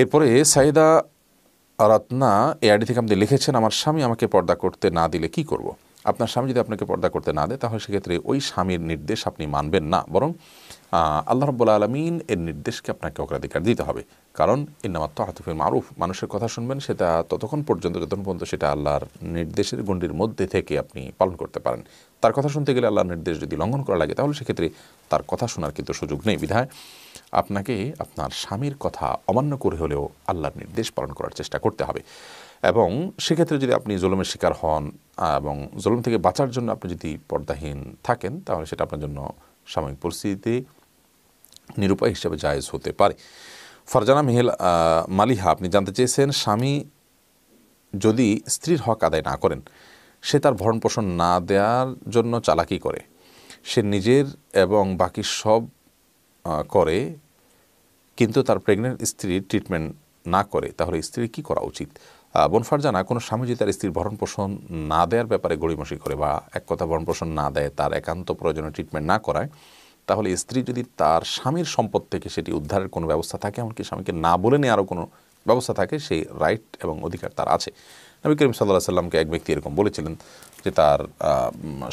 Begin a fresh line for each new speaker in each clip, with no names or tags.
এরপরে সাইদা রত্না এ আইডি থেকে আমাদের লিখেছেন আমার স্বামী আমাকে পর্দা করতে না দিলে কি করব। আপনার স্বামী যদি আপনাকে পর্দা করতে না দেয় তাহলে সেক্ষেত্রে ওই স্বামীর নির্দেশ আপনি মানবেন না বরং আল্লাহ রব্বুল আলমিন এর নির্দেশকে আপনাকে অগ্রাধিকার দিতে হবে কারণ ইন্নামাত হাতুফির মারুফ মানুষের কথা শুনবেন সেটা ততক্ষণ পর্যন্ত যতক্ষণ পর্যন্ত সেটা আল্লাহর নির্দেশের গণ্ডির মধ্যে থেকে আপনি পালন করতে পারেন তার কথা শুনতে গেলে আল্লাহর নির্দেশ যদি লঙ্ঘন করা লাগে তাহলে সেক্ষেত্রে তার কথা শোনার কিন্তু সুযোগ নেই বিধায় আপনাকে আপনার স্বামীর কথা অমান্য করে হলেও আল্লাহর নির্দেশ পালন করার চেষ্টা করতে হবে এবং সেক্ষেত্রে যদি আপনি জলমের শিকার হন এবং জলম থেকে বাঁচার জন্য আপনি যদি পর্দাহীন থাকেন তাহলে সেটা আপনার জন্য সাময়িক পরিস্থিতিতে নিরুপায় হিসেবে জায়েজ হতে পারে ফারজানা মেহেল মালিহা আপনি জানতে চেয়েছেন স্বামী যদি স্ত্রীর হক আদায় না করেন সে তার ভরণ পোষণ না দেওয়ার জন্য চালাকি করে সে নিজের এবং বাকি সব করে কিন্তু তার প্রেগনেন্ট স্ত্রীর ট্রিটমেন্ট না করে তাহলে স্ত্রীর কি করা উচিত বনফার জানা কোনো স্বামী যদি তার স্ত্রীর ভরণ পোষণ না দেওয়ার ব্যাপারে গড়িমসি করে বা এক কথা ভরণ পোষণ না দেয় তার একান্ত প্রয়োজনীয় ট্রিটমেন্ট না করায় তাহলে স্ত্রী যদি তার স্বামীর সম্পদ থেকে সেটি উদ্ধারের কোনো ব্যবস্থা থাকে এমনকি স্বামীকে না বলে নিয়ে আরও কোনো ব্যবস্থা থাকে সেই রাইট এবং অধিকার তার আছে নবী করিম সাল্লাহ সাল্লামকে এক ব্যক্তি এরকম বলেছিলেন যে তার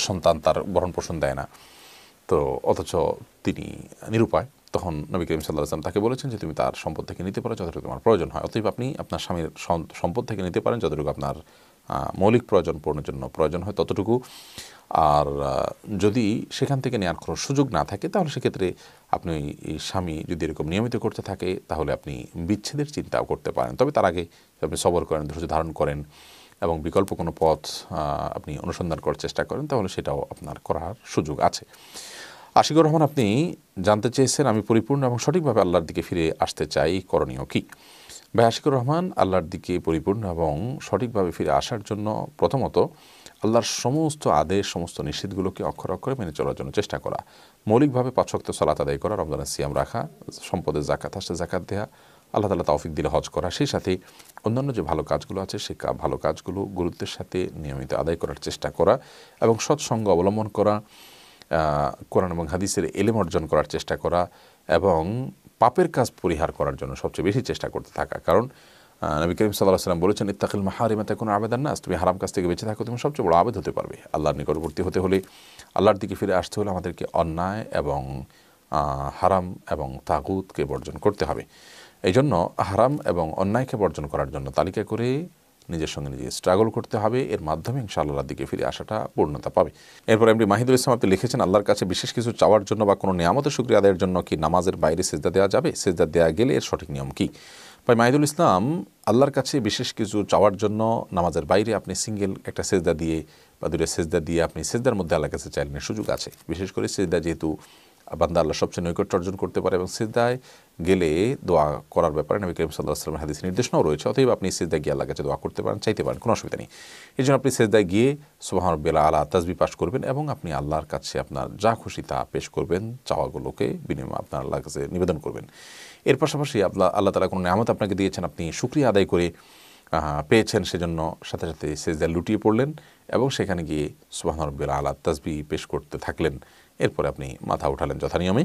সন্তান তার ভরণ পোষণ দেয় না তো অথচ তিনি নিরুপায় তখন নবী করিম সাল্লাহ আসলাম তাকে বলেছেন যে তুমি তার সম্পদ থেকে নিতে পারো যতটুকু তোমার প্রয়োজন হয় অতএব আপনি আপনার স্বামীর সম্পদ থেকে নিতে পারেন যতটুকু আপনার মৌলিক প্রয়োজন পূরণের জন্য প্রয়োজন হয় ততটুকু আর যদি সেখান থেকে নেওয়ার কোনো সুযোগ না থাকে তাহলে সেক্ষেত্রে আপনি স্বামী যদি এরকম নিয়মিত করতে থাকে তাহলে আপনি বিচ্ছেদের চিন্তাও করতে পারেন তবে তার আগে আপনি সবর করেন ধৈর্য ধারণ করেন এবং বিকল্প কোনো পথ আপনি অনুসন্ধান করার চেষ্টা করেন তাহলে সেটাও আপনার করার সুযোগ আছে আশিকুর রহমান আপনি জানতে চেয়েছেন আমি পরিপূর্ণ এবং সঠিকভাবে আল্লাহর দিকে ফিরে আসতে চাই করণীয় কি ভাই আশিকুর রহমান আল্লাহর দিকে পরিপূর্ণ এবং সঠিকভাবে ফিরে আসার জন্য প্রথমত আল্লাহর সমস্ত আদেশ সমস্ত নিষেধগুলোকে অক্ষর অক্ষরে মেনে চলার জন্য চেষ্টা করা মৌলিকভাবে পাচক্ত সলাত আদায় করা রমজানের সিয়াম রাখা সম্পদের জাকাত আসতে জাকাত দেওয়া আল্লাহ তালা তাওফিক দিলে হজ করা সেই সাথে অন্যান্য যে ভালো কাজগুলো আছে সে ভালো কাজগুলো গুরুত্বের সাথে নিয়মিত আদায় করার চেষ্টা করা এবং সৎসঙ্গ অবলম্বন করা কোরআন এবং হাদিসের এলেম অর্জন করার চেষ্টা করা এবং পাপের কাজ পরিহার করার জন্য সবচেয়ে বেশি চেষ্টা করতে থাকা কারণ নবী করিম সাল্লাহ সাল্লাম বলেছেন ইত্তাকিল মাহারিমা তা কোনো আবেদন না তুমি হারাম কাজ থেকে বেঁচে থাকো তুমি সবচেয়ে বড় আবেদ হতে পারবে আল্লাহর নিকটবর্তী হতে হলে আল্লাহর দিকে ফিরে আসতে হলে আমাদেরকে অন্যায় এবং হারাম এবং তাগুতকে বর্জন করতে হবে এই জন্য হারাম এবং অন্যায়কে বর্জন করার জন্য তালিকা করে নিজের সঙ্গে নিজে স্ট্রাগল করতে হবে এর মাধ্যমে ইনশাআল্লাহর দিকে ফিরে আসাটা পূর্ণতা পাবে এরপর এমনি মাহিদুল ইসলাম আপনি লিখেছেন আল্লাহর কাছে বিশেষ কিছু চাওয়ার জন্য বা কোনো নিয়ামতের শুক্রিয়া আদায়ের জন্য কি নামাজের বাইরে সেজদা দেওয়া যাবে সেজদা দেওয়া গেলে এর সঠিক নিয়ম কী ভাই মাহিদুল ইসলাম আল্লাহর কাছে বিশেষ কিছু চাওয়ার জন্য নামাজের বাইরে আপনি সিঙ্গেল একটা সেজদা দিয়ে বা দুটো সেজদা দিয়ে আপনি সেজদার মধ্যে আল্লাহর কাছে চাইলেনের সুযোগ আছে বিশেষ করে সেজদা যেহেতু বান্দা আল্লাহ সবচেয়ে নৈকট্য অর্জন করতে পারে এবং সিদ্ধায় গেলে দোয়া করার ব্যাপারে নবী করিম সাল্লাহ সাল্লামের হাদিস নির্দেশনাও রয়েছে অতএব আপনি সিদ্ধায় গিয়ে আল্লাহ কাছে দোয়া করতে পারেন চাইতে পারেন কোনো অসুবিধা নেই এই জন্য আপনি সিদ্ধায় গিয়ে সোহান বেলা আলা তাজবি পাশ করবেন এবং আপনি আল্লাহর কাছে আপনার যা খুশি তা পেশ করবেন চাওয়াগুলোকে বিনিময় আপনার আল্লাহর কাছে নিবেদন করবেন এর পাশাপাশি আল্লাহ আল্লাহ তালা কোনো নামত আপনাকে দিয়েছেন আপনি সুক্রিয়া আদায় করে পেয়েছেন সেজন্য সাথে সাথে সেজদায় লুটিয়ে পড়লেন এবং সেখানে গিয়ে সোহান রব্বিল আলা তাজবি পেশ করতে থাকলেন এরপরে আপনি মাথা উঠালেন যথানিয়মে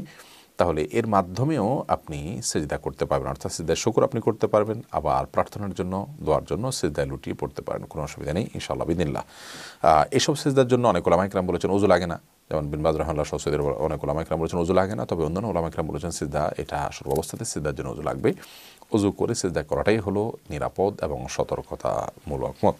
তাহলে এর মাধ্যমেও আপনি সেজদা করতে পারবেন অর্থাৎ সেজদায় শুকুর আপনি করতে পারবেন আবার প্রার্থনার জন্য দোয়ার জন্য সেজদায় লুটিয়ে পড়তে পারেন কোনো অসুবিধা নেই ইনশাআল্লাহ বিদিল্লা এসব সেজদার জন্য অনেক ইকরাম বলেছেন উজু লাগে না যেমন বিনবাজ রহমান্লাহ সৌসদের অনেক ইকরাম বলেছেন উজু লাগে না তবে অন্যান্য ইকরাম বলেছেন সিদ্ধা এটা আসল অবস্থাতে সিদ্ধার জন্য উজু লাগবে উজু করে সেজদা করাটাই হলো নিরাপদ এবং সতর্কতামূলক মত